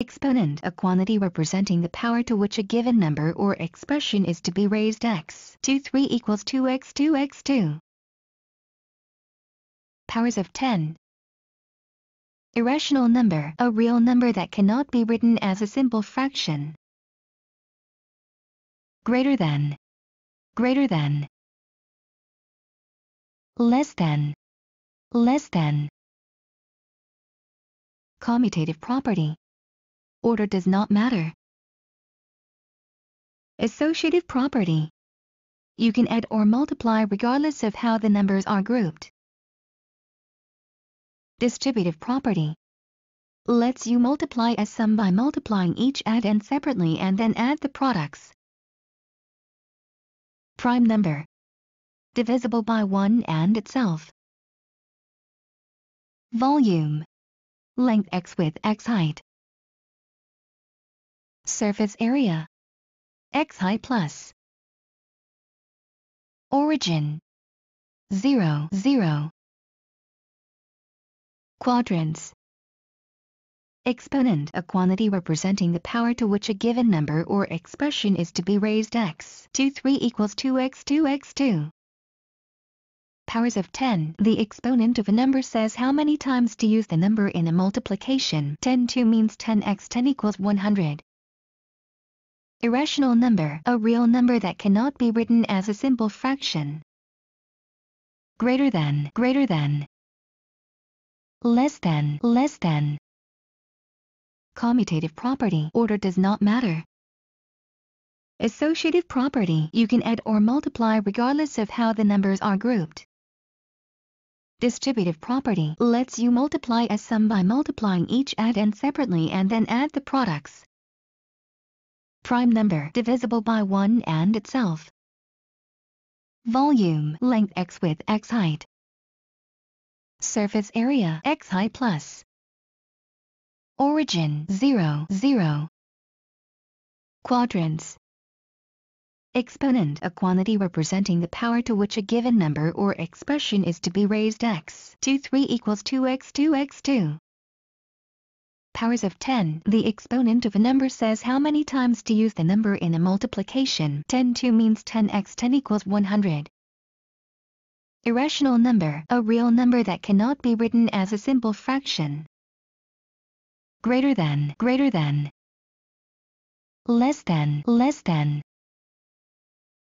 Exponent a quantity representing the power to which a given number or expression is to be raised x 2 3 equals 2x2 x2. Powers of 10 Irrational number a real number that cannot be written as a simple fraction. Greater than Greater than Less than Less than Commutative property order does not matter. Associative property. You can add or multiply regardless of how the numbers are grouped. Distributive property lets you multiply a sum by multiplying each addend separately and then add the products. Prime number divisible by 1 and itself. Volume length x width x height Surface area. X high plus. Origin. 0, 0. Quadrants. Exponent a quantity representing the power to which a given number or expression is to be raised x two 3 equals 2x2 x2. Powers of 10 The exponent of a number says how many times to use the number in a multiplication. 10 2 means 10x10 equals 100. Irrational number, a real number that cannot be written as a simple fraction. Greater than, greater than. Less than, less than. Commutative property, order does not matter. Associative property, you can add or multiply regardless of how the numbers are grouped. Distributive property lets you multiply a sum by multiplying each add separately and then add the products prime number divisible by 1 and itself. Volume length x width x height. Surface area x height plus. Origin 0, 0. Quadrants Exponent a quantity representing the power to which a given number or expression is to be raised x 2 3 equals 2x2x2 powers of 10. The exponent of a number says how many times to use the number in a multiplication. 10 2 means 10x 10 equals 100. Irrational number, a real number that cannot be written as a simple fraction. Greater than, greater than. Less than, less than.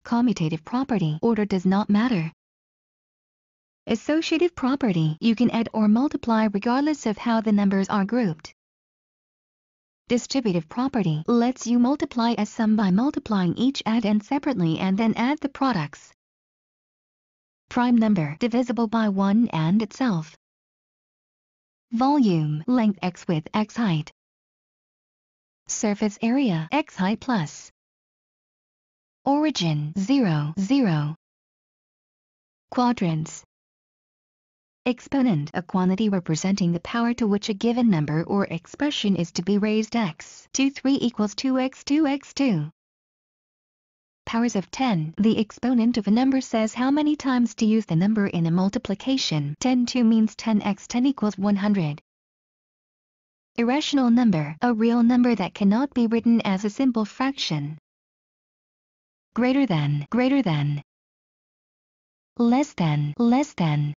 Commutative property, order does not matter. Associative property, you can add or multiply regardless of how the numbers are grouped. Distributive property lets you multiply a sum by multiplying each add separately and then add the products. Prime number divisible by 1 and itself. Volume length x width x height. Surface area x height plus. Origin 0, 0. Quadrants Exponent a quantity representing the power to which a given number or expression is to be raised x 3 equals 2x 2x2. Powers of 10 The exponent of a number says how many times to use the number in a multiplication. 10 2 means 10x 10 equals 100. Irrational number A real number that cannot be written as a simple fraction. Greater than Greater than Less than Less than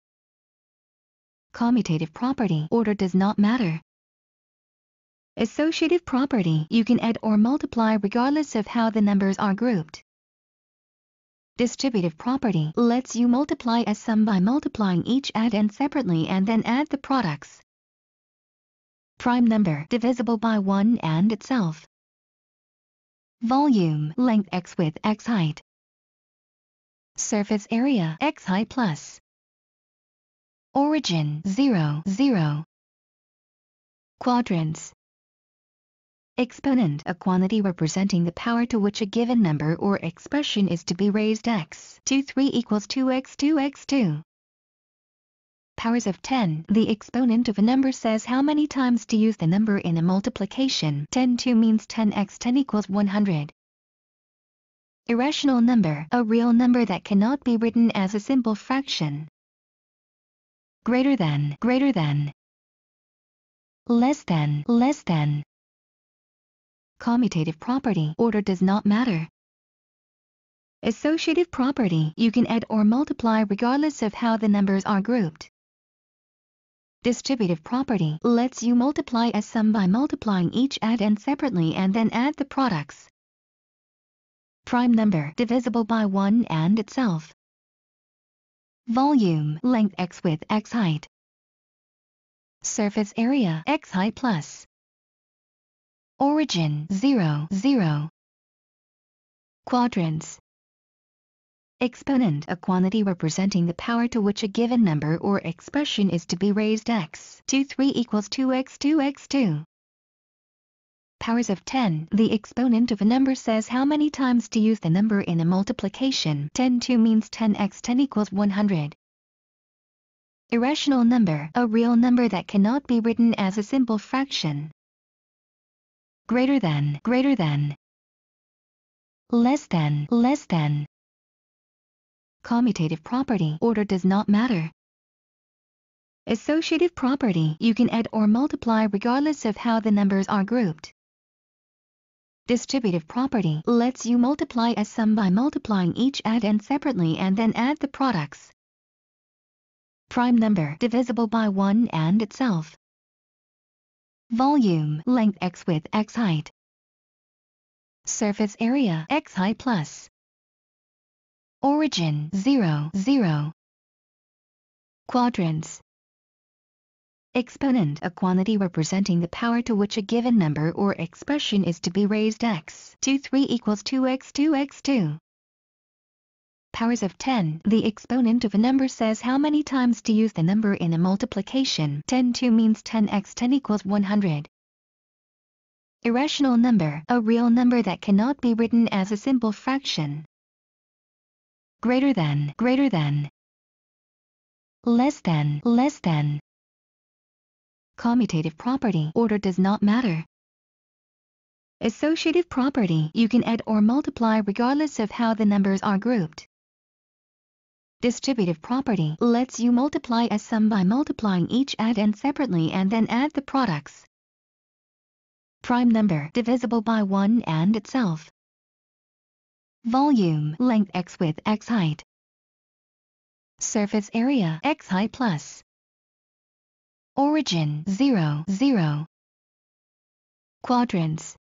commutative property. Order does not matter. Associative property. You can add or multiply regardless of how the numbers are grouped. Distributive property lets you multiply a sum by multiplying each add and separately and then add the products. Prime number divisible by 1 and itself. Volume length x width x height. Surface area x height plus. Origin 0, 0. Quadrants Exponent a quantity representing the power to which a given number or expression is to be raised x 3 equals 2x 2x2. Powers of 10 The exponent of a number says how many times to use the number in a multiplication 10 2 means 10x 10 equals 100. Irrational number A real number that cannot be written as a simple fraction greater than, greater than, less than, less than. Commutative property, order does not matter. Associative property, you can add or multiply regardless of how the numbers are grouped. Distributive property lets you multiply a sum by multiplying each add and separately and then add the products. Prime number divisible by 1 and itself volume, length x width x height, surface area x height plus, origin 0, 0, quadrants, exponent a quantity representing the power to which a given number or expression is to be raised x 2 3 equals 2x 2x 2 powers of 10. The exponent of a number says how many times to use the number in a multiplication. 10 2 means 10x 10 equals 100. Irrational number, a real number that cannot be written as a simple fraction. Greater than, greater than. Less than, less than. Commutative property, order does not matter. Associative property, you can add or multiply regardless of how the numbers are grouped. Distributive property lets you multiply a sum by multiplying each addend separately and then add the products. Prime number divisible by 1 and itself. Volume length x width x height. Surface area x height plus. Origin 0, 0. Quadrants exponent a quantity representing the power to which a given number or expression is to be raised x 2 3 equals 2x2 x2. Powers of 10 The exponent of a number says how many times to use the number in a multiplication. 10 2 means 10x 10 equals 100. Irrational number A real number that cannot be written as a simple fraction. Greater than Greater than Less than Less than commutative property. Order does not matter. Associative property. You can add or multiply regardless of how the numbers are grouped. Distributive property lets you multiply a sum by multiplying each add separately and then add the products. Prime number divisible by 1 and itself. Volume length x width x height. Surface area x height plus. Origin 0, 0. Quadrants